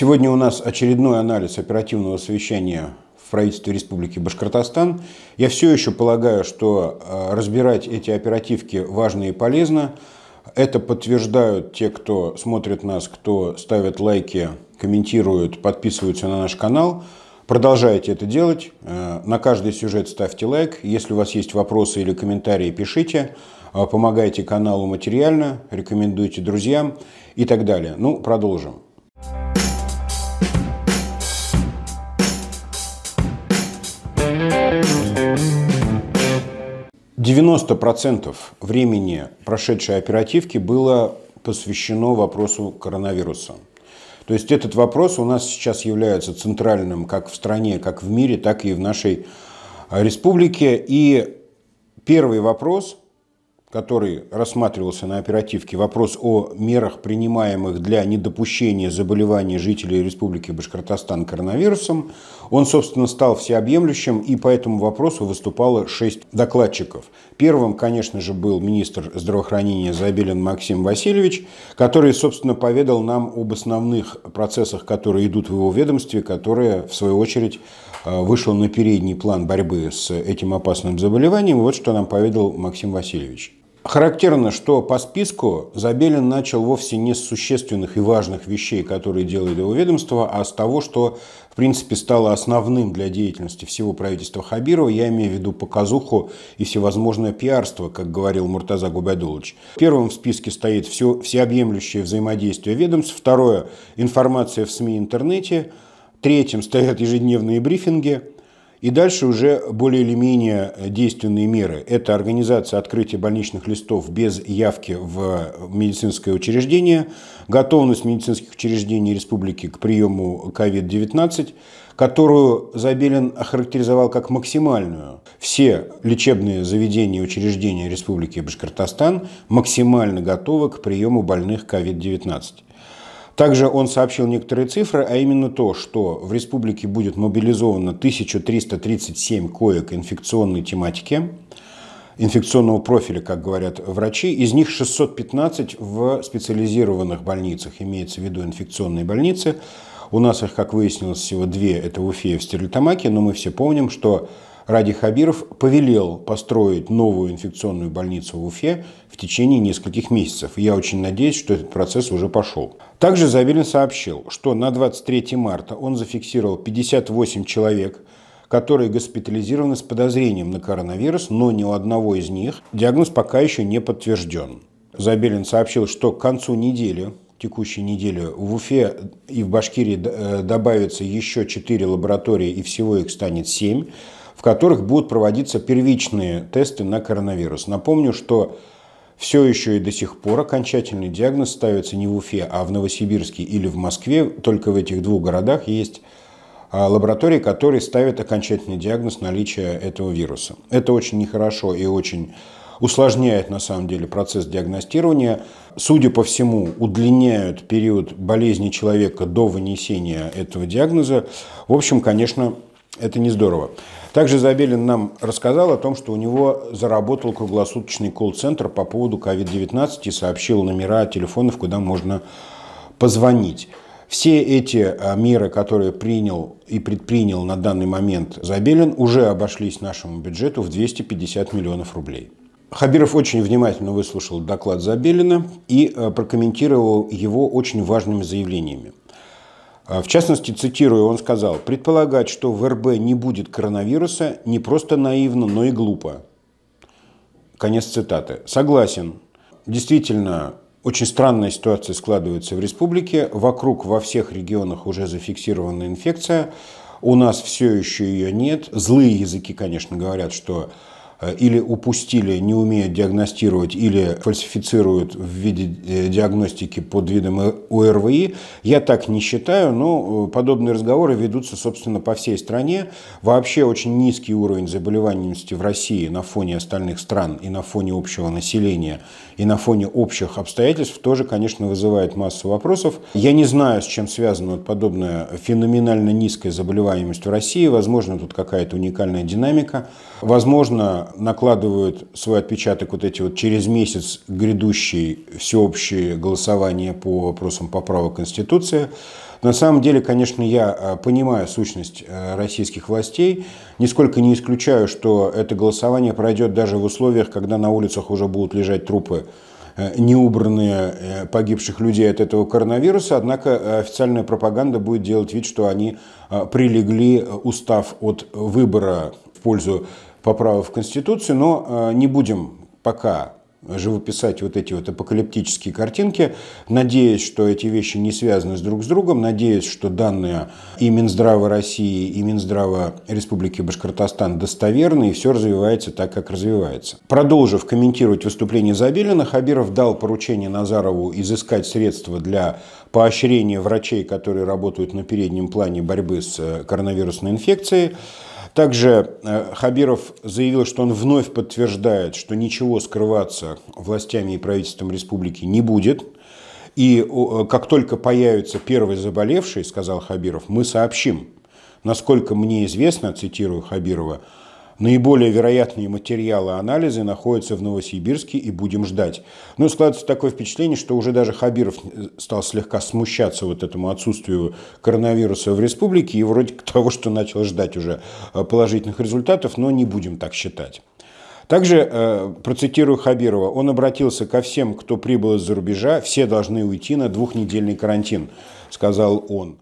Сегодня у нас очередной анализ оперативного совещания в правительстве Республики Башкортостан. Я все еще полагаю, что э, разбирать эти оперативки важно и полезно. Это подтверждают те, кто смотрит нас, кто ставит лайки, комментирует, подписываются на наш канал. Продолжайте это делать. Э, на каждый сюжет ставьте лайк. Если у вас есть вопросы или комментарии, пишите. Э, помогайте каналу материально, рекомендуйте друзьям и так далее. Ну, продолжим. 90% времени прошедшей оперативки было посвящено вопросу коронавируса. То есть этот вопрос у нас сейчас является центральным как в стране, как в мире, так и в нашей а, республике. И первый вопрос – который рассматривался на оперативке, вопрос о мерах, принимаемых для недопущения заболевания жителей Республики Башкортостан коронавирусом, он, собственно, стал всеобъемлющим, и по этому вопросу выступало шесть докладчиков. Первым, конечно же, был министр здравоохранения Забелин Максим Васильевич, который, собственно, поведал нам об основных процессах, которые идут в его ведомстве, которые, в свою очередь, э, вышел на передний план борьбы с этим опасным заболеванием. Вот что нам поведал Максим Васильевич. Характерно, что по списку Забелин начал вовсе не с существенных и важных вещей, которые делает его ведомство, а с того, что, в принципе, стало основным для деятельности всего правительства Хабирова, я имею в виду показуху и всевозможное пиарство, как говорил Муртаза Губайдулович. Первым в списке стоит все, всеобъемлющее взаимодействие ведомств, второе – информация в СМИ и интернете, третьим стоят ежедневные брифинги – и дальше уже более или менее действенные меры. Это организация открытия больничных листов без явки в медицинское учреждение, готовность медицинских учреждений республики к приему COVID-19, которую Забелин охарактеризовал как максимальную. Все лечебные заведения и учреждения Республики Башкортостан максимально готовы к приему больных COVID-19. Также он сообщил некоторые цифры, а именно то, что в республике будет мобилизовано 1337 коек инфекционной тематики, инфекционного профиля, как говорят врачи. Из них 615 в специализированных больницах, имеется в виду инфекционные больницы. У нас их, как выяснилось, всего две. Это в Уфе и в Стерлитамаке, но мы все помним, что Ради Хабиров повелел построить новую инфекционную больницу в Уфе в течение нескольких месяцев. я очень надеюсь, что этот процесс уже пошел. Также Завелин сообщил, что на 23 марта он зафиксировал 58 человек, которые госпитализированы с подозрением на коронавирус, но ни у одного из них диагноз пока еще не подтвержден. Забелин сообщил, что к концу недели текущей недели в Уфе и в Башкирии э, добавится еще 4 лаборатории, и всего их станет 7 в которых будут проводиться первичные тесты на коронавирус. Напомню, что все еще и до сих пор окончательный диагноз ставится не в Уфе, а в Новосибирске или в Москве. Только в этих двух городах есть а, лаборатории, которые ставят окончательный диагноз наличия этого вируса. Это очень нехорошо и очень усложняет на самом деле процесс диагностирования. Судя по всему, удлиняют период болезни человека до вынесения этого диагноза. В общем, конечно, это не здорово. Также Забелин нам рассказал о том, что у него заработал круглосуточный колл-центр по поводу COVID-19 и сообщил номера телефонов, куда можно позвонить. Все эти а, меры, которые принял и предпринял на данный момент Забелин, уже обошлись нашему бюджету в 250 миллионов рублей. Хабиров очень внимательно выслушал доклад Забелина и а, прокомментировал его очень важными заявлениями. А, в частности, цитирую, он сказал, «Предполагать, что в РБ не будет коронавируса, не просто наивно, но и глупо». Конец цитаты. Согласен. Действительно, очень странная ситуация складывается в республике. Вокруг во всех регионах уже зафиксирована инфекция. У нас все еще ее нет. Злые языки, конечно, говорят, что Э, или упустили, не умеют диагностировать, или фальсифицируют в виде э, диагностики под видом ОРВИ. Я так не считаю, но э, подобные разговоры ведутся, собственно, по всей стране. Вообще очень низкий уровень заболеваемости в России на фоне остальных стран и на фоне общего населения, и на фоне общих обстоятельств тоже, конечно, вызывает массу вопросов. Я не знаю, с чем связана вот подобная феноменально низкая заболеваемость в России. Возможно, тут какая-то уникальная динамика. Возможно, накладывают свой отпечаток вот эти вот через месяц грядущие всеобщие голосования по вопросам поправок Конституции. На самом деле, конечно, я э, понимаю сущность э, российских властей, нисколько не исключаю, что это голосование пройдет даже в условиях, когда на улицах уже будут лежать трупы э, неубранные погибших людей от этого коронавируса, однако официальная пропаганда будет делать вид, что они прилегли, устав от выбора в пользу поправок в Конституцию, но э, не будем пока живописать вот эти вот апокалиптические картинки, надеясь, что эти вещи не связаны с друг с другом, надеясь, что данные и Минздрава России, и Минздрава Республики Башкортостан достоверны, и все развивается так, как развивается. Продолжив комментировать выступление Забелина, Хабиров дал поручение Назарову изыскать средства для поощрения врачей, которые работают на переднем плане борьбы с э, коронавирусной инфекцией, также э, Хабиров заявил, что он вновь подтверждает, что ничего скрываться властями и правительством республики не будет. И э, как только появится первый заболевший, сказал Хабиров, мы сообщим. Насколько мне известно, цитирую Хабирова, Наиболее вероятные материалы анализа находятся в Новосибирске и будем ждать. Ну, складывается такое впечатление, что уже даже Хабиров э, стал слегка смущаться вот этому отсутствию коронавируса в республике и вроде к того, что начал ждать уже э, положительных результатов, но не будем так считать. Также э, процитирую Хабирова. Он обратился ко всем, кто прибыл из-за рубежа. Все должны уйти на двухнедельный карантин, сказал он.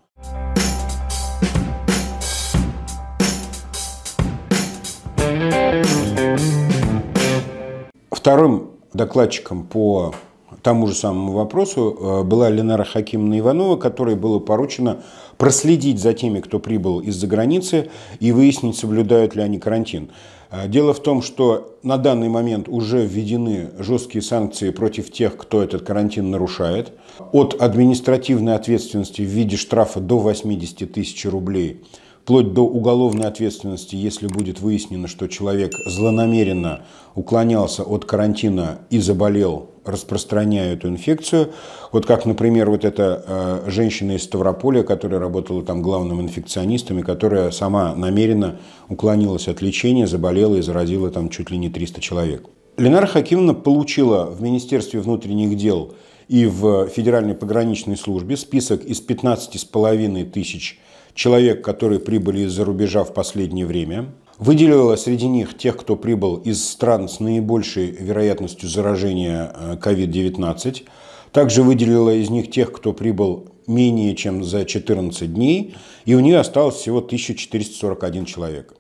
Вторым докладчиком по тому же самому вопросу э, была Ленара Хакимовна Иванова, которой было поручено проследить за теми, кто прибыл из-за границы, и выяснить, соблюдают ли они карантин. Э, дело в том, что на данный момент уже введены жесткие санкции против тех, кто этот карантин нарушает. От административной ответственности в виде штрафа до 80 тысяч рублей – вплоть до уголовной ответственности, если будет выяснено, что человек злонамеренно уклонялся от карантина и заболел, распространяя эту инфекцию. Вот как, например, вот эта э, женщина из Ставрополя, которая работала там главным инфекционистом, и которая сама намеренно уклонилась от лечения, заболела и заразила там чуть ли не 300 человек. Ленара Хакимовна получила в Министерстве внутренних дел и в Федеральной пограничной службе список из 15,5 тысяч человек, которые прибыли из-за рубежа в последнее время. Выделила среди них тех, кто прибыл из стран с наибольшей вероятностью заражения COVID-19. Э, также выделила из них тех, кто прибыл менее чем за 14 дней, и у нее осталось всего 1441 человек.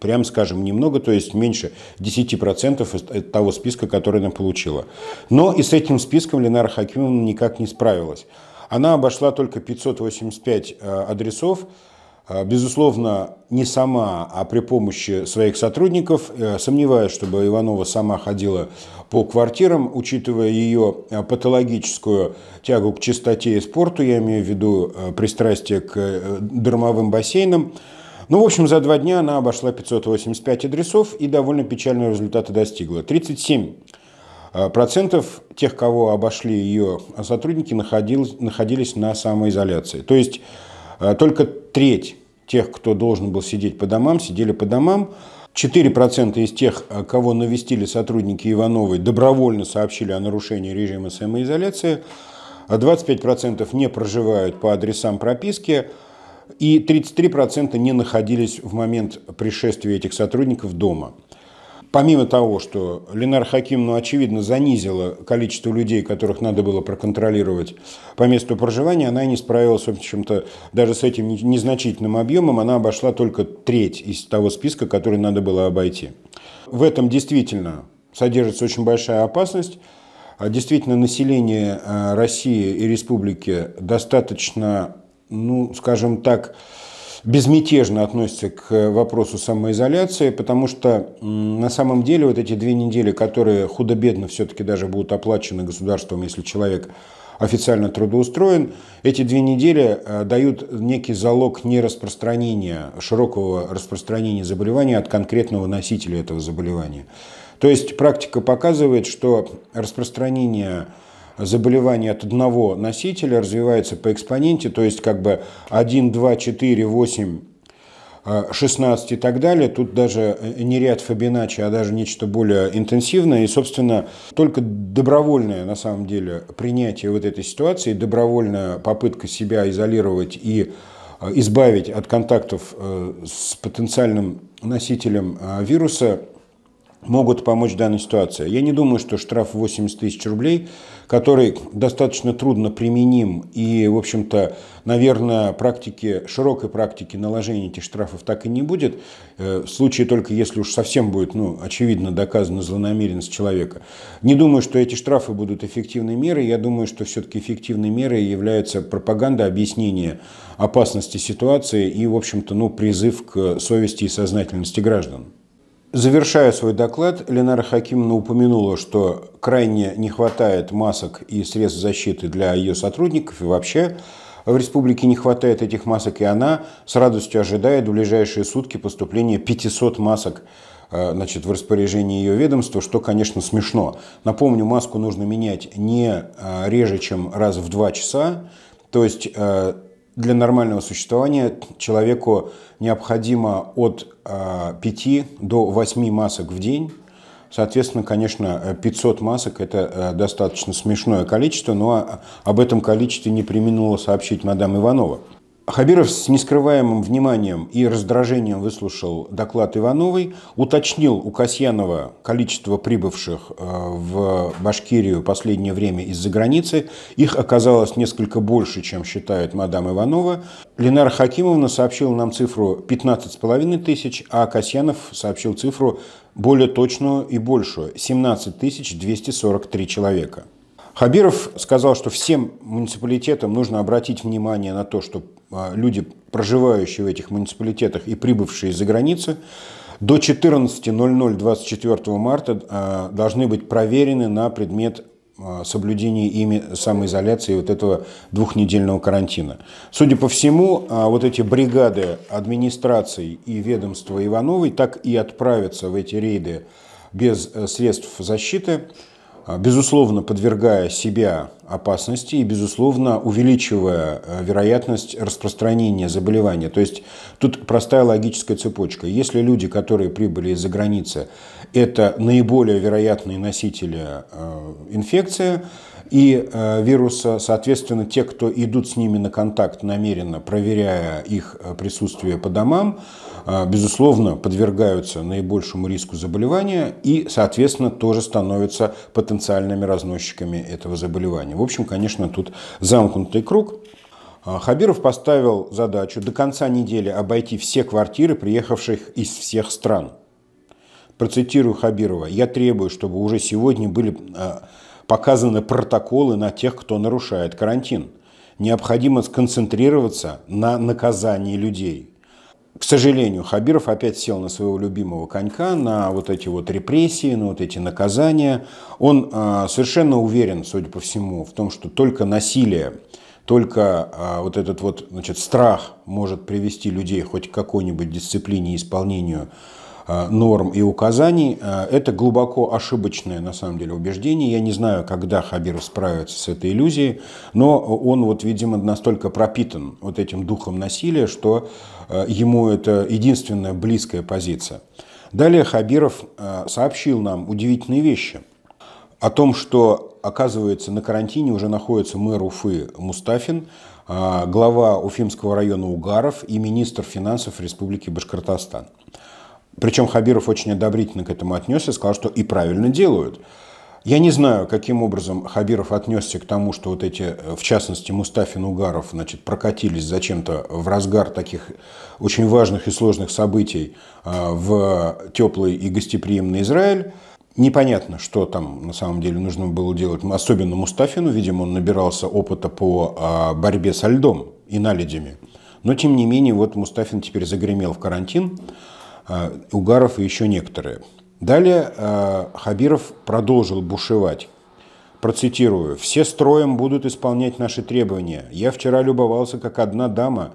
Прям скажем, немного, то есть меньше 10% от э, того списка, который она получила. Но и с этим списком Ленара Хакимовна никак не справилась. Она обошла только 585 э, адресов. Э, безусловно, не сама, а при помощи своих сотрудников. Э, сомневаюсь, чтобы Иванова сама ходила по квартирам, учитывая ее патологическую тягу к чистоте и спорту, я имею в виду пристрастие к дармовым бассейнам. Ну, в общем, за два дня она обошла 585 адресов и довольно печальные результаты достигла. 37 а, процентов тех, кого обошли ее сотрудники, находились, находились на самоизоляции. То есть а, только треть тех, кто должен был сидеть по домам, сидели по домам. 4% из тех, а, кого навестили сотрудники Ивановой, добровольно сообщили о нарушении режима самоизоляции. 25% не проживают по адресам прописки. И 33% не находились в момент пришествия этих сотрудников дома помимо того, что Ленар Хаким, ну, очевидно, занизила количество людей, которых надо было проконтролировать по месту проживания, она и не справилась, в общем-то, даже с этим незначительным объемом, она обошла только треть из того списка, который надо было обойти. В этом действительно содержится очень большая опасность. А действительно, население э, России и республики достаточно, ну, скажем так, безмятежно относится к э, вопросу самоизоляции, потому что на самом деле вот эти две недели, которые худо-бедно все-таки даже будут оплачены государством, если человек официально трудоустроен, эти две недели э, дают некий залог нераспространения, широкого распространения заболевания от конкретного носителя этого заболевания. То есть практика показывает, что распространение заболевание от одного носителя развивается по экспоненте, то есть как бы 1, 2, 4, 8, 16 и так далее. Тут даже э, не ряд Фабиначи, а даже нечто более интенсивное. И, собственно, только добровольное, на самом деле, принятие вот этой ситуации, добровольная попытка себя изолировать и э, избавить от контактов э, с потенциальным носителем вируса – могут помочь в данной ситуации. Я не думаю, что штраф 80 тысяч рублей, который достаточно трудно применим и, в общем-то, наверное, практики, широкой практики наложения этих штрафов так и не будет, э, в случае только если уж совсем будет, ну, очевидно, доказана злонамеренность человека. Не думаю, что эти штрафы будут эффективной мерой, я думаю, что все-таки эффективной мерой является пропаганда, объяснение опасности ситуации и, в общем-то, ну, призыв к совести и сознательности граждан. Завершая свой доклад, Ленара Хакимовна упомянула, что крайне не хватает масок и средств защиты для ее сотрудников и вообще в республике не хватает этих масок, и она с радостью ожидает в ближайшие сутки поступления 500 масок э, значит, в распоряжении ее ведомства, что, конечно, смешно. Напомню, маску нужно менять не э, реже, чем раз в два часа, то есть э, для нормального существования человеку необходимо от 5 э, до 8 масок в день. Соответственно, конечно, 500 э, масок – это э, достаточно смешное количество, но об этом количестве не применула сообщить мадам Иванова. А Хабиров с нескрываемым вниманием и раздражением выслушал доклад Ивановой, уточнил у Касьянова количество прибывших э, в Башкирию в последнее время из-за границы. Их оказалось несколько больше, чем считает мадам Иванова. Ленара Хакимовна сообщила нам цифру 15,5 тысяч, а Касьянов сообщил цифру более точную и большую – 17 243 человека. Хабиров сказал, что всем муниципалитетам нужно обратить внимание на то, что а, люди, проживающие в этих муниципалитетах и прибывшие из-за границы, до 14.00 24 марта а, должны быть проверены на предмет а, соблюдении ими самоизоляции вот этого двухнедельного карантина. Судя по всему, вот эти бригады администрации и ведомства Ивановой так и отправятся в эти рейды без э, средств защиты, а, безусловно, подвергая себя опасности и, безусловно, увеличивая а, вероятность распространения заболевания. То есть тут простая логическая цепочка. Если люди, которые прибыли из-за границы, это наиболее вероятные носители а, инфекции и вируса, соответственно, те, кто идут с ними на контакт намеренно, проверяя их присутствие по домам, Э, безусловно, подвергаются наибольшему риску заболевания и, соответственно, тоже становятся потенциальными разносчиками этого заболевания. В общем, конечно, тут замкнутый круг. Э, Хабиров поставил задачу до конца недели обойти все квартиры, приехавших из всех стран. Процитирую Хабирова. «Я требую, чтобы уже сегодня были э, показаны протоколы на тех, кто нарушает карантин. Необходимо сконцентрироваться на наказании людей к сожалению, Хабиров опять сел на своего любимого конька, на вот эти вот репрессии, на вот эти наказания. Он э, совершенно уверен, судя по всему, в том, что только насилие, только э, вот этот вот значит, страх может привести людей хоть к какой-нибудь дисциплине и исполнению Э, норм и указаний. Э, это глубоко ошибочное, на самом деле, убеждение. Я не знаю, когда Хабиров справится с этой иллюзией, но он, вот, видимо, настолько пропитан вот этим духом насилия, что э, ему это единственная близкая позиция. Далее Хабиров сообщил нам удивительные вещи о том, что, оказывается, на карантине уже находится мэр Уфы Мустафин, глава Уфимского района Угаров и министр финансов Республики Башкортостан – причем Хабиров очень одобрительно к этому отнесся, сказал, что и правильно делают. Я не знаю, каким образом Хабиров отнесся к тому, что вот эти, э, в частности, Мустафин Угаров, значит, прокатились зачем-то в разгар таких очень важных и сложных событий а, в теплый и гостеприимный Израиль. Непонятно, что там на самом деле нужно было делать, особенно Мустафину, видимо, он набирался опыта по а, борьбе со льдом и наледями. Но, тем не менее, вот Мустафин теперь загремел в карантин, а, Угаров и еще некоторые. Далее а, Хабиров продолжил бушевать. Процитирую. «Все строем будут исполнять наши требования. Я вчера любовался, как одна дама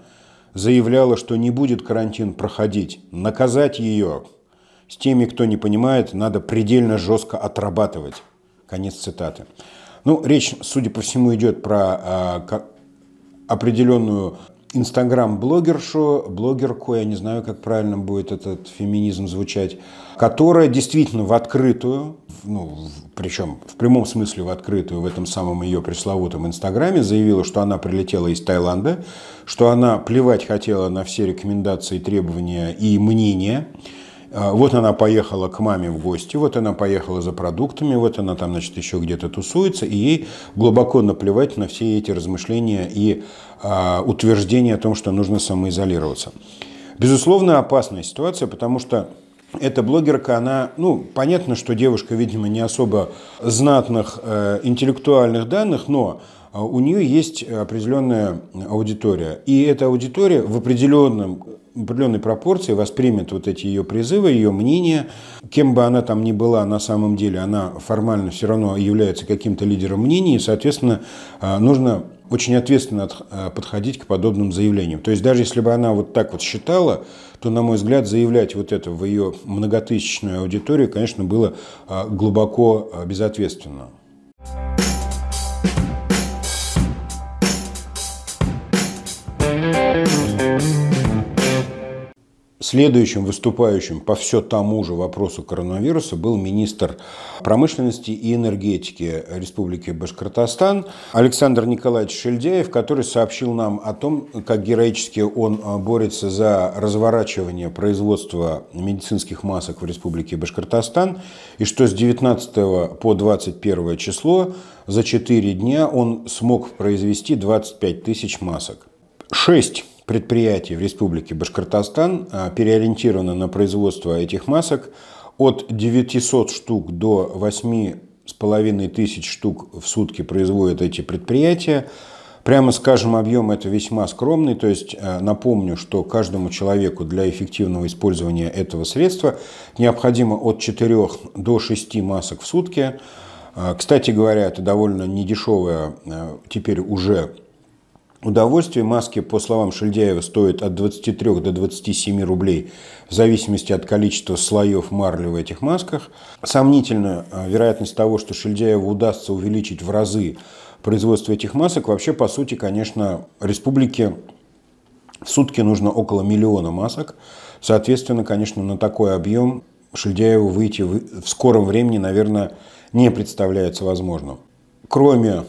заявляла, что не будет карантин проходить. Наказать ее с теми, кто не понимает, надо предельно жестко отрабатывать». Конец цитаты. Ну, речь, судя по всему, идет про а, определенную инстаграм-блогершу, блогерку, я не знаю, как правильно будет этот феминизм звучать, которая действительно в открытую, ну, причем в прямом смысле в открытую в этом самом ее пресловутом инстаграме заявила, что она прилетела из Таиланда, что она плевать хотела на все рекомендации, требования и мнения, а, вот она поехала к маме в гости, вот она поехала за продуктами, вот она там, значит, еще где-то тусуется, и ей глубоко наплевать на все эти размышления и а, утверждения о том, что нужно самоизолироваться. Безусловно, опасная ситуация, потому что эта блогерка, она, ну, понятно, что девушка, видимо, не особо знатных э, интеллектуальных данных, но а у нее есть определенная аудитория. И эта аудитория в определенном определенной пропорции воспримет вот эти ее призывы, ее мнение, Кем бы она там ни была, на самом деле она формально все равно является каким-то лидером мнений, и, соответственно, а, нужно очень ответственно а, подходить к подобным заявлениям. То есть даже если бы она вот так вот считала, то, на мой взгляд, заявлять вот это в ее многотысячную аудиторию, конечно, было глубоко безответственно. Следующим выступающим по все тому же вопросу коронавируса был министр промышленности и энергетики Республики Башкортостан Александр Николаевич Шельдяев, который сообщил нам о том, как героически он э, борется за разворачивание производства медицинских масок в Республике Башкортостан, и что с 19 по 21 число за 4 дня он смог произвести 25 тысяч масок. 6 предприятий в Республике Башкортостан а, переориентировано на производство этих масок от 900 штук до 8 с половиной тысяч штук в сутки производят эти предприятия. Прямо скажем, объем это весьма скромный, то есть а, напомню, что каждому человеку для эффективного использования этого средства необходимо от 4 до 6 масок в сутки. А, кстати говоря, это довольно недешевое теперь уже Удовольствие маски, по словам Шельдяева, стоят от 23 до 27 рублей в зависимости от количества слоев марли в этих масках. Сомнительно э, вероятность того, что Шельдяеву удастся увеличить в разы производство этих масок. Вообще, по сути, конечно, республике в сутки нужно около миллиона масок. Соответственно, конечно, на такой объем Шельдяеву выйти в скором времени, наверное, не представляется возможным. Кроме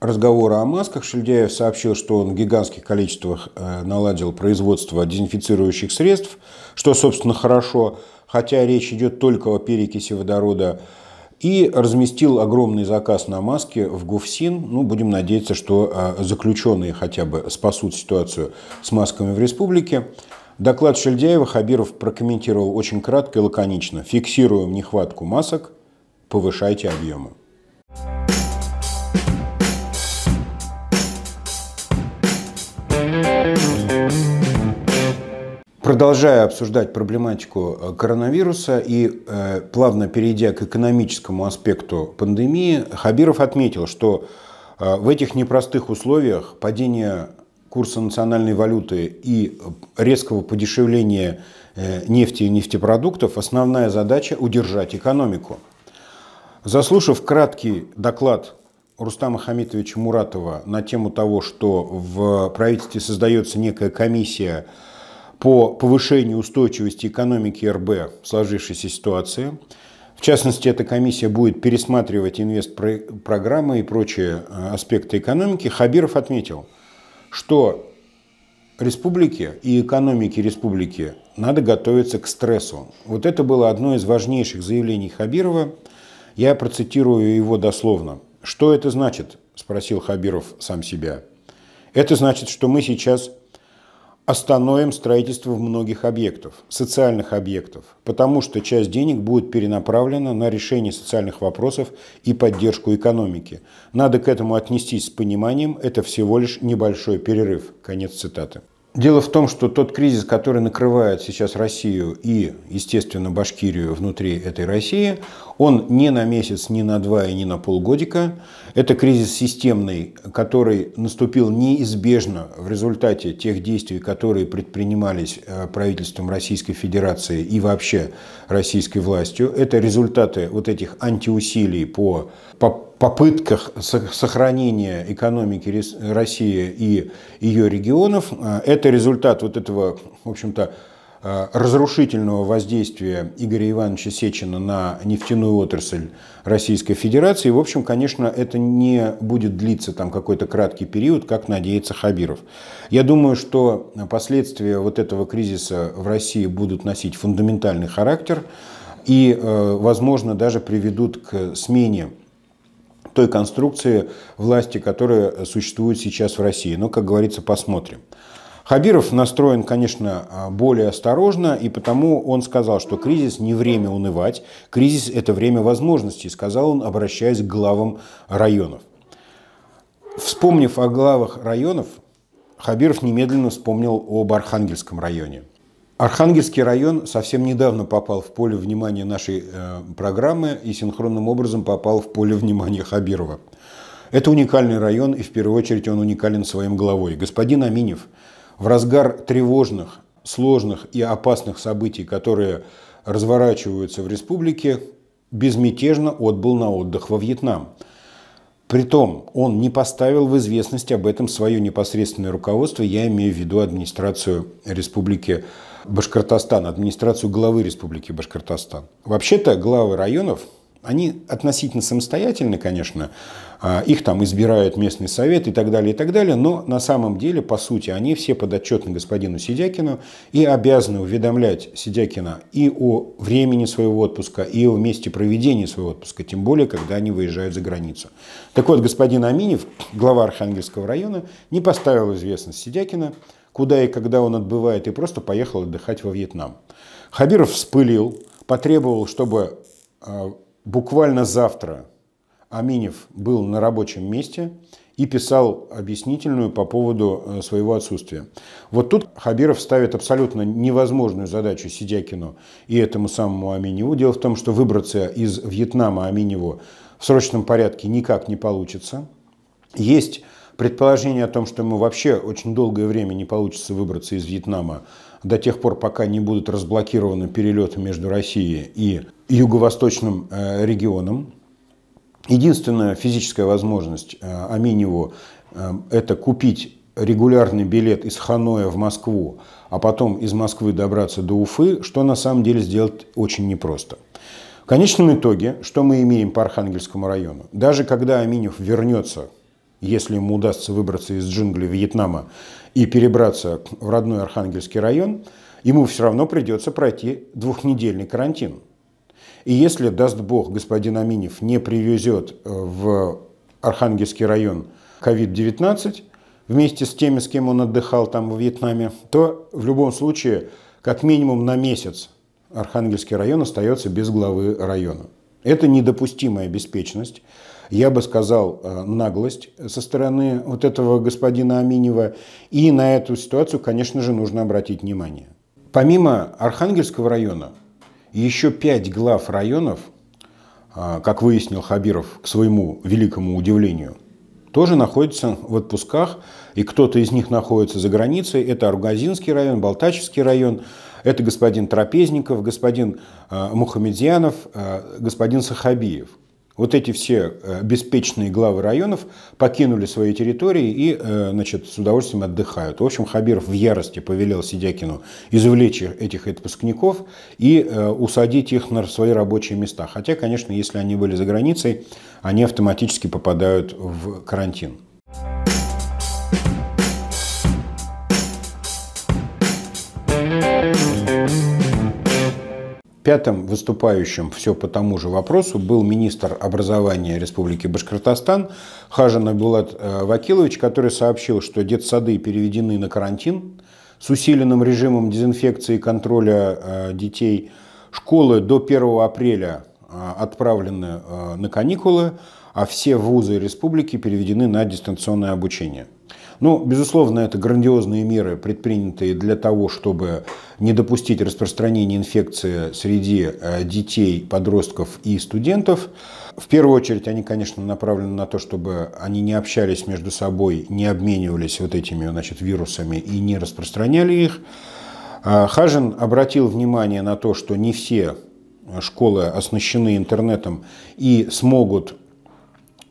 разговора о масках Шельдяев сообщил, что он в гигантских количествах э, наладил производство дезинфицирующих средств, что, собственно, хорошо, хотя речь идет только о перекиси водорода, и разместил огромный заказ на маски в ГУФСИН. Ну, будем надеяться, что э, заключенные хотя бы спасут ситуацию с масками в республике. Доклад Шельдяева Хабиров прокомментировал очень кратко и лаконично. Фиксируем нехватку масок, повышайте объемы. Продолжая обсуждать проблематику э, коронавируса и э, плавно перейдя к экономическому аспекту пандемии, Хабиров отметил, что э, в этих непростых условиях падение курса национальной валюты и резкого подешевления э, нефти и нефтепродуктов основная задача удержать экономику. Заслушав краткий доклад Рустама Хамитовича Муратова на тему того, что в правительстве создается некая комиссия по повышению устойчивости экономики РБ в сложившейся ситуации. В частности, эта комиссия будет пересматривать инвест-программы и прочие э, аспекты экономики. Хабиров отметил, что республике и экономике республики надо готовиться к стрессу. Вот это было одно из важнейших заявлений Хабирова. Я процитирую его дословно. «Что это значит?» – спросил Хабиров сам себя. «Это значит, что мы сейчас остановим строительство многих объектов, социальных объектов, потому что часть денег будет перенаправлена на решение социальных вопросов и поддержку экономики. Надо к этому отнестись с пониманием, это всего лишь небольшой перерыв. Конец цитаты. Дело в том, что тот кризис, который накрывает сейчас Россию и, естественно, Башкирию внутри этой России, он не на месяц, не на два и не на полгодика. Это кризис системный, который наступил неизбежно в результате тех действий, которые предпринимались э, правительством Российской Федерации и вообще российской властью. Это результаты вот этих антиусилий по, по попытках сохранения экономики России и ее регионов. Э, это результат вот этого, в общем-то, э, разрушительного воздействия Игоря Ивановича Сечина на нефтяную отрасль Российской Федерации. В общем, конечно, это не будет длиться там какой-то краткий период, как надеется Хабиров. Я думаю, что последствия вот этого кризиса в России будут носить фундаментальный характер и, э, возможно, даже приведут к смене той конструкции власти, которая существует сейчас в России. Но, как говорится, посмотрим. Хабиров настроен, конечно, более осторожно, и потому он сказал, что кризис не время унывать, кризис – это время возможностей, сказал он, обращаясь к главам районов. Вспомнив о главах районов, Хабиров немедленно вспомнил об Архангельском районе. Архангельский район совсем недавно попал в поле внимания нашей э, программы и синхронным образом попал в поле внимания Хабирова. Это уникальный район, и в первую очередь он уникален своим главой. Господин Аминев в разгар тревожных, сложных и опасных событий, которые разворачиваются в республике, безмятежно отбыл на отдых во Вьетнам. Притом он не поставил в известность об этом свое непосредственное руководство, я имею в виду администрацию республики Казахстан Башкортостан, администрацию главы Республики Башкортостан. Вообще-то главы районов, они относительно самостоятельны, конечно, а, их там избирают местный совет и так далее, и так далее, но на самом деле, по сути, они все подотчетны господину Сидякину и обязаны уведомлять Сидякина и о времени своего отпуска, и о месте проведения своего отпуска, тем более, когда они выезжают за границу. Так вот, господин Аминев, глава Архангельского района, не поставил известность Сидякина, куда и когда он отбывает, и просто поехал отдыхать во Вьетнам. Хабиров вспылил, потребовал, чтобы а, буквально завтра Аминев был на рабочем месте и писал объяснительную по поводу э, своего отсутствия. Вот тут Хабиров ставит абсолютно невозможную задачу Сидякину и этому самому Аминеву. Дело в том, что выбраться из Вьетнама Аминеву в срочном порядке никак не получится. Есть Предположение о том, что мы вообще очень долгое время не получится выбраться из Вьетнама до тех пор, пока не будут разблокированы перелеты между Россией и юго-восточным э, регионом. Единственная физическая возможность э, Аминеву э, – это купить регулярный билет из Ханоя в Москву, а потом из Москвы добраться до Уфы, что на самом деле сделать очень непросто. В конечном итоге, что мы имеем по Архангельскому району? Даже когда Аминев вернется если ему удастся выбраться из джунглей Вьетнама и перебраться в родной Архангельский район, ему все равно придется пройти двухнедельный карантин. И если, даст Бог, господин Аминев не привезет э, в Архангельский район COVID-19 вместе с теми, с кем он отдыхал там в Вьетнаме, то в любом случае как минимум на месяц Архангельский район остается без главы района. Это недопустимая беспечность я бы сказал, э, наглость со стороны вот этого господина Аминева. И на эту ситуацию, конечно же, нужно обратить внимание. Помимо Архангельского района, еще пять глав районов, э, как выяснил Хабиров к своему великому удивлению, тоже находятся в отпусках, и кто-то из них находится за границей. Это Аргазинский район, Болтачевский район, это господин Трапезников, господин э, Мухамедьянов, господин Сахабиев. Вот эти все э, беспечные главы районов покинули свои территории и э, значит, с удовольствием отдыхают. В общем, Хабиров в ярости повелел Сидякину извлечь этих отпускников и э, усадить их на свои рабочие места. Хотя, конечно, если они были за границей, они автоматически попадают в карантин. Пятым выступающим все по тому же вопросу был министр образования Республики Башкортостан Хажан Абдулат э, Вакилович, который сообщил, что детсады переведены на карантин с усиленным режимом дезинфекции и контроля э, детей. Школы до 1 апреля э, отправлены на каникулы, а все вузы республики переведены на дистанционное обучение. Ну, безусловно, это грандиозные меры, предпринятые для того, чтобы не допустить распространения инфекции среди э, детей, подростков и студентов. В первую очередь они, конечно, направлены на то, чтобы они не общались между собой, не обменивались вот этими значит, вирусами и не распространяли их. А Хажин обратил внимание на то, что не все школы оснащены интернетом и смогут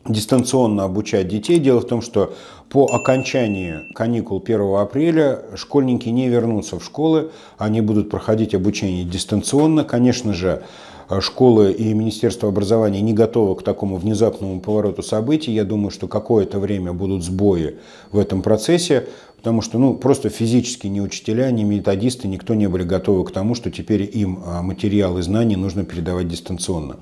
дистанционно обучать детей. Дело в том, что по окончании каникул 1 апреля школьники не вернутся в школы, они будут проходить обучение дистанционно. Конечно же, школы и Министерство образования не готовы к такому внезапному повороту событий. Я думаю, что какое-то время будут сбои в этом процессе, потому что ну, просто физически ни учителя, ни методисты, никто не были готовы к тому, что теперь им а, материалы знания нужно передавать дистанционно.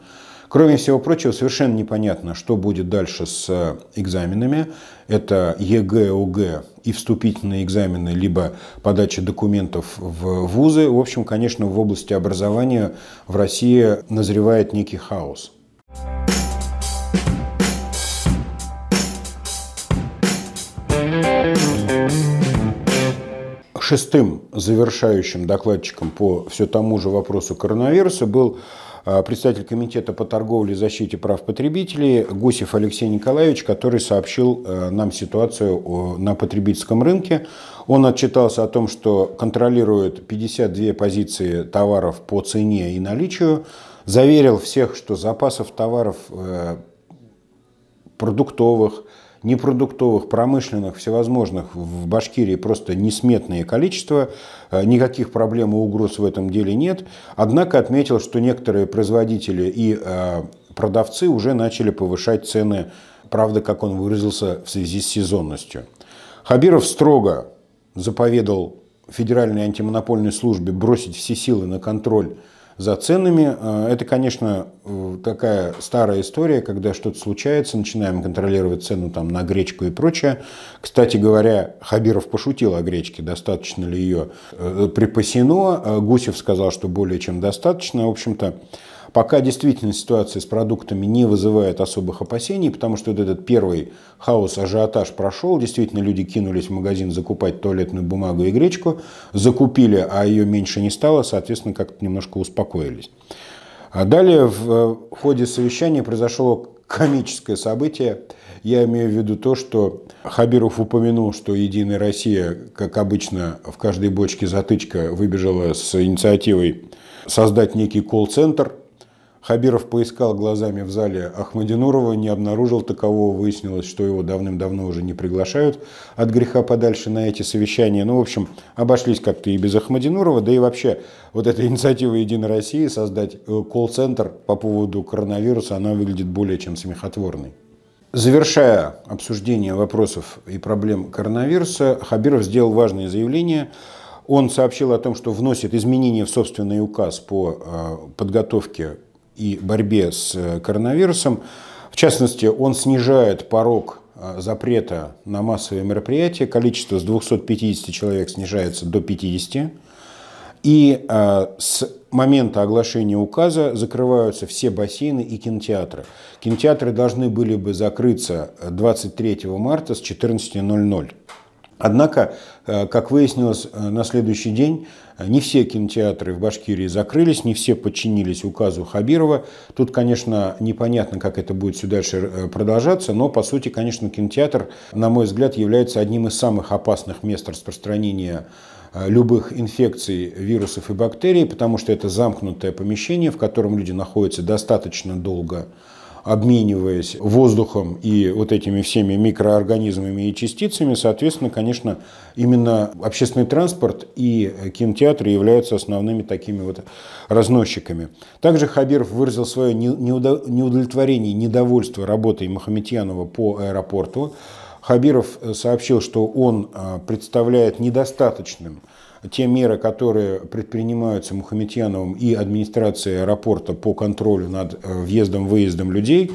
Кроме всего прочего, совершенно непонятно, что будет дальше с э, экзаменами. Это ЕГЭ, ОГЭ и вступительные экзамены, либо подача документов в вузы. В общем, конечно, в области образования в России назревает некий хаос. Шестым завершающим докладчиком по все тому же вопросу коронавируса был Э, Представитель комитета по торговле и защите прав потребителей Гусев Алексей Николаевич, который сообщил э, нам ситуацию на потребительском рынке. Он отчитался о том, что контролирует 52 позиции товаров по цене и наличию, заверил всех, что запасов товаров э, продуктовых, непродуктовых, промышленных, всевозможных в Башкирии просто несметное количество, э, никаких проблем и угроз в этом деле нет. Однако отметил, что некоторые производители и э, продавцы уже начали повышать цены, правда, как он выразился, в связи с сезонностью. Хабиров строго заповедал Федеральной антимонопольной службе бросить все силы на контроль за ценами. А, это, конечно, э, такая старая история, когда что-то случается, начинаем контролировать цену там, на гречку и прочее. Кстати говоря, Хабиров пошутил о гречке, достаточно ли ее э, припасено. Э, Гусев сказал, что более чем достаточно. В общем-то, Пока действительно ситуация с продуктами не вызывает особых опасений, потому что вот этот первый хаос, ажиотаж прошел, действительно люди кинулись в магазин закупать туалетную бумагу и гречку, закупили, а ее меньше не стало, соответственно, как-то немножко успокоились. А далее э, в ходе совещания произошло комическое событие. Я имею в виду то, что Хабиров упомянул, что «Единая Россия», как обычно, в каждой бочке затычка выбежала с инициативой создать некий колл-центр – Хабиров поискал глазами в зале Ахмадинурова, не обнаружил такового, выяснилось, что его давным-давно уже не приглашают от греха подальше на эти совещания. Ну, в общем, обошлись как-то и без Ахмадинурова, да и вообще вот эта инициатива «Единой России» создать э, колл-центр по поводу коронавируса, она выглядит более чем смехотворной. Завершая обсуждение вопросов и проблем коронавируса, Хабиров сделал важное заявление – он сообщил о том, что вносит изменения в собственный указ по э, подготовке и борьбе с э, коронавирусом. В частности, он снижает порог э, запрета на массовые мероприятия. Количество с 250 человек снижается до 50. И э, с момента оглашения указа закрываются все бассейны и кинотеатры. Кинотеатры должны были бы закрыться 23 э, марта с 14.00. Однако, как выяснилось на следующий день, не все кинотеатры в Башкирии закрылись, не все подчинились указу Хабирова. Тут, конечно, непонятно, как это будет все дальше э, продолжаться, но, по сути, конечно, кинотеатр, на мой взгляд, является одним из самых опасных мест распространения э, любых инфекций, вирусов и бактерий, потому что это замкнутое помещение, в котором люди находятся достаточно долго, обмениваясь воздухом и вот этими всеми микроорганизмами и частицами, соответственно, конечно, именно общественный транспорт и кинотеатры являются основными такими вот разносчиками. Также Хабиров выразил свое неудовлетворение, недовольство работой Махаметьянова по аэропорту. Хабиров э, сообщил, что он э, представляет недостаточным те меры, которые предпринимаются Мухаметьяновым и администрацией аэропорта по контролю над э, въездом-выездом людей,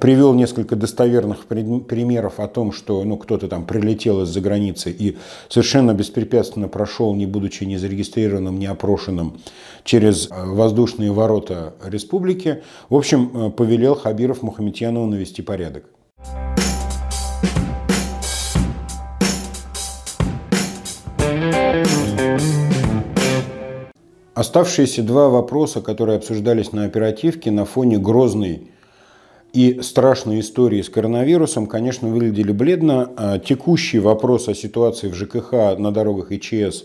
привел несколько достоверных примеров о том, что ну, кто-то там прилетел из-за границы и совершенно беспрепятственно прошел, не будучи ни зарегистрированным, ни опрошенным, через э, воздушные ворота республики. В общем, э, повелел Хабиров Мухаметьянову навести порядок. Оставшиеся два вопроса, которые обсуждались на оперативке на фоне грозной и страшной истории с коронавирусом, конечно, выглядели бледно. А текущий вопрос о ситуации в ЖКХ на дорогах ИЧС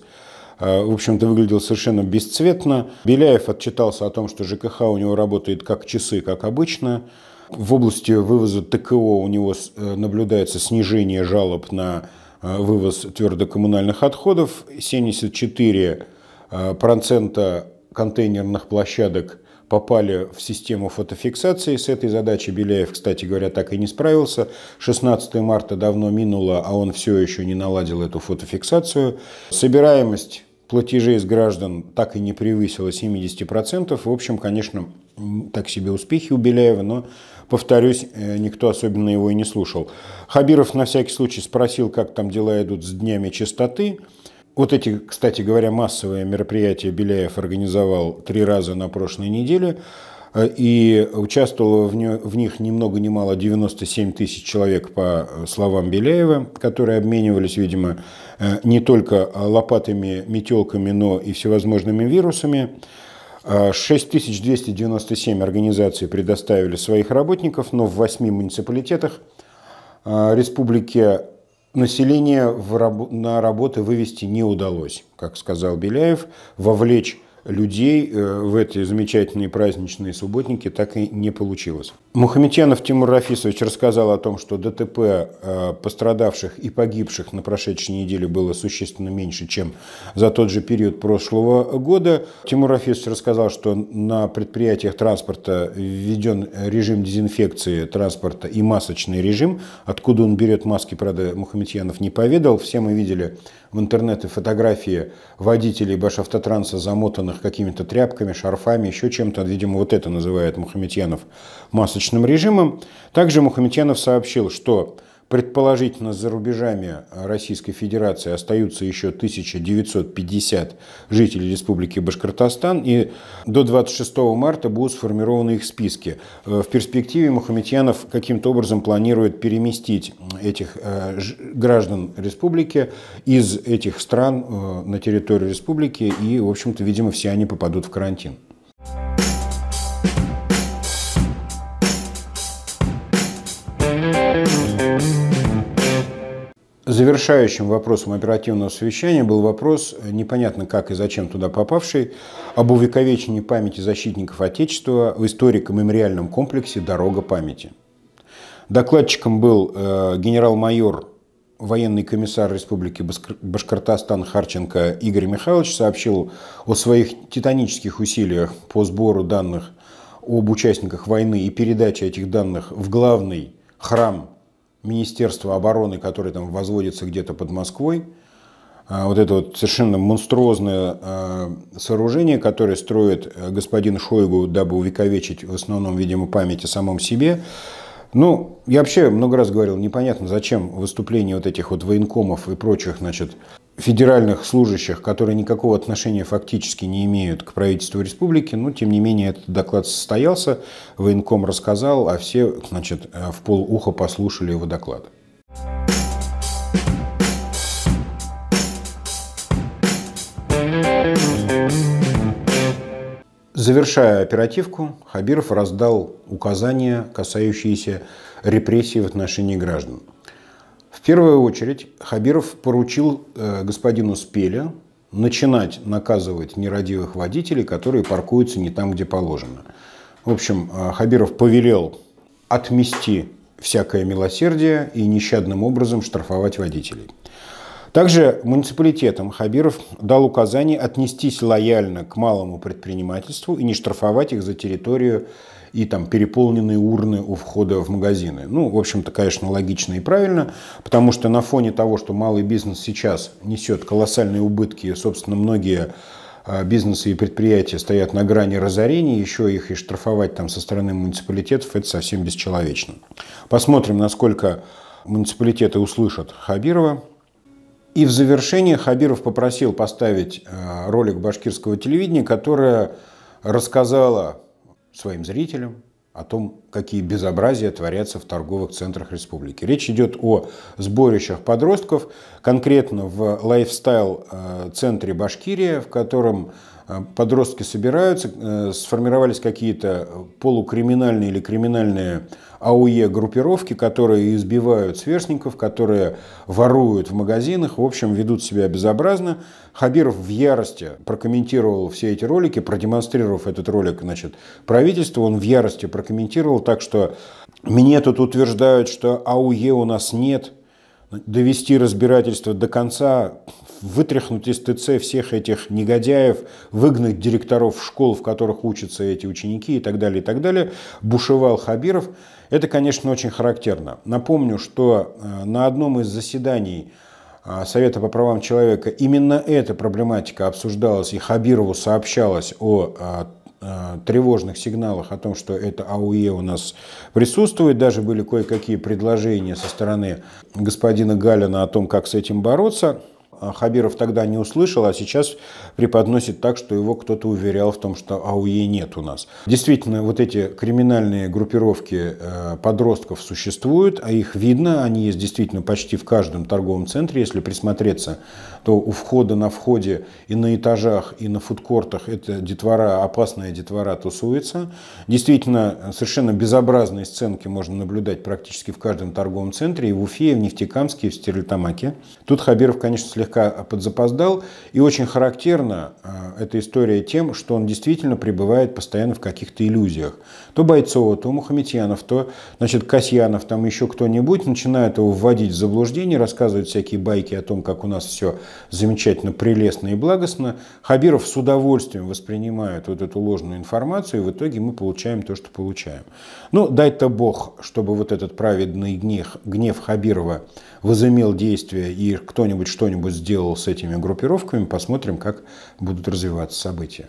э, в общем-то, выглядел совершенно бесцветно. Беляев отчитался о том, что ЖКХ у него работает как часы, как обычно. В области вывоза ТКО у него э, наблюдается снижение жалоб на э, вывоз твердокоммунальных отходов. 74 Э, процента контейнерных площадок попали в систему фотофиксации. С этой задачей Беляев, кстати говоря, так и не справился. 16 марта давно минуло, а он все еще не наладил эту фотофиксацию. Собираемость платежей с граждан так и не превысила 70%. В общем, конечно, так себе успехи у Беляева, но, повторюсь, э, никто особенно его и не слушал. Хабиров на всякий случай спросил, как там дела идут с днями чистоты. Вот эти, кстати говоря, массовые мероприятия Беляев организовал три раза на прошлой неделе, э, и участвовало в, них ни много ни мало 97 тысяч человек, по э, словам Беляева, которые обменивались, видимо, э, не только лопатами, метелками, но и всевозможными вирусами. 6297 организаций предоставили своих работников, но в 8 муниципалитетах республики Население раб на работы вывести не удалось, как сказал Беляев, вовлечь людей э, в эти замечательные праздничные субботники так и не получилось. Мухаметьянов Тимур Рафисович рассказал о том, что ДТП э, пострадавших и погибших на прошедшей неделе было существенно меньше, чем за тот же период прошлого года. Тимур Рафисович рассказал, что на предприятиях транспорта введен режим дезинфекции транспорта и масочный режим. Откуда он берет маски, правда, Мухаметьянов не поведал. Все мы видели в интернете фотографии водителей Башавтотранса, замотанных какими-то тряпками, шарфами, еще чем-то. Видимо, вот это называет Мухаметьянов масочным режимом. Также Мухаметьянов сообщил, что предположительно за рубежами Российской Федерации остаются еще 1950 жителей Республики Башкортостан, и до 26 марта будут сформированы их списки. Э, в перспективе Мухаметьянов каким-то образом планирует переместить этих э, граждан республики из этих стран э, на территорию республики, и, в общем-то, видимо, все они попадут в карантин. Завершающим вопросом оперативного совещания был вопрос, э, непонятно как и зачем туда попавший, об увековечении памяти защитников Отечества в историко-мемориальном комплексе «Дорога памяти». Докладчиком был э, генерал-майор, военный комиссар Республики Башкортостан Харченко Игорь Михайлович сообщил о своих титанических усилиях по сбору данных об участниках войны и передаче этих данных в главный храм Министерство обороны, которое там возводится где-то под Москвой, а, вот это вот совершенно монструозное а, сооружение, которое строит э, господин Шойгу, дабы увековечить в основном, видимо, память о самом себе. Ну, я вообще много раз говорил, непонятно, зачем выступление вот этих вот военкомов и прочих, значит, федеральных служащих, которые никакого отношения фактически не имеют к правительству республики, но тем не менее этот доклад состоялся, военком рассказал, а все значит, э, в полуха послушали его доклад. Завершая оперативку, Хабиров раздал указания, касающиеся репрессий в отношении граждан – в первую очередь Хабиров поручил э, господину Спеле начинать наказывать нерадивых водителей, которые паркуются не там, где положено. В общем, э, Хабиров повелел отмести всякое милосердие и нещадным образом штрафовать водителей. Также муниципалитетам Хабиров дал указание отнестись лояльно к малому предпринимательству и не штрафовать их за территорию и там переполненные урны у входа в магазины. Ну, в общем-то, конечно, логично и правильно, потому что на фоне того, что малый бизнес сейчас несет колоссальные убытки, собственно, многие а, бизнесы и предприятия стоят на грани разорения, еще их и штрафовать там со стороны муниципалитетов, это совсем бесчеловечно. Посмотрим, насколько муниципалитеты услышат Хабирова. И в завершение Хабиров попросил поставить а, ролик башкирского телевидения, которое рассказала своим зрителям о том, какие безобразия творятся в торговых центрах республики. Речь идет о сборищах подростков, конкретно в лайфстайл-центре э, Башкирия, в котором э, подростки собираются, э, сформировались какие-то полукриминальные или криминальные АУЕ-группировки, которые избивают сверстников, которые воруют в магазинах, в общем, ведут себя безобразно. Хабиров в ярости прокомментировал все эти ролики, продемонстрировав этот ролик значит, правительству, он в ярости прокомментировал так что мне тут утверждают, что АУЕ у нас нет, довести разбирательство до конца, вытряхнуть из ТЦ всех этих негодяев, выгнать директоров школ, в которых учатся эти ученики и так далее, и так далее, бушевал Хабиров. Это, конечно, очень характерно. Напомню, что э, на одном из заседаний э, Совета по правам человека именно эта проблематика обсуждалась, и Хабирову сообщалось о э, Э, тревожных сигналах о том, что это АУЕ у нас присутствует. Даже были кое-какие предложения со стороны господина Галина о том, как с этим бороться. А, Хабиров тогда не услышал, а сейчас преподносит так, что его кто-то уверял в том, что АУЕ нет у нас. Действительно, вот эти криминальные группировки э, подростков существуют, а их видно, они есть действительно почти в каждом торговом центре. Если присмотреться, то у входа на входе и на этажах, и на фудкортах это детвора, опасная детвора тусуется. Действительно, совершенно безобразные сценки можно наблюдать практически в каждом торговом центре, и в Уфе, и в Нефтекамске, и в Стерлитамаке. Тут Хабиров, конечно, слегка слегка подзапоздал. И очень характерна а, эта история тем, что он действительно пребывает постоянно в каких-то иллюзиях. То Бойцова, то Мухаметьянов, то значит, Касьянов, там еще кто-нибудь начинает его вводить в заблуждение, рассказывать всякие байки о том, как у нас все замечательно, прелестно и благостно. Хабиров с удовольствием воспринимает вот эту ложную информацию, и в итоге мы получаем то, что получаем. Ну, дай-то бог, чтобы вот этот праведный гнев, гнев Хабирова возымел действие и кто-нибудь что-нибудь сделал с этими группировками, посмотрим, как будут развиваться события.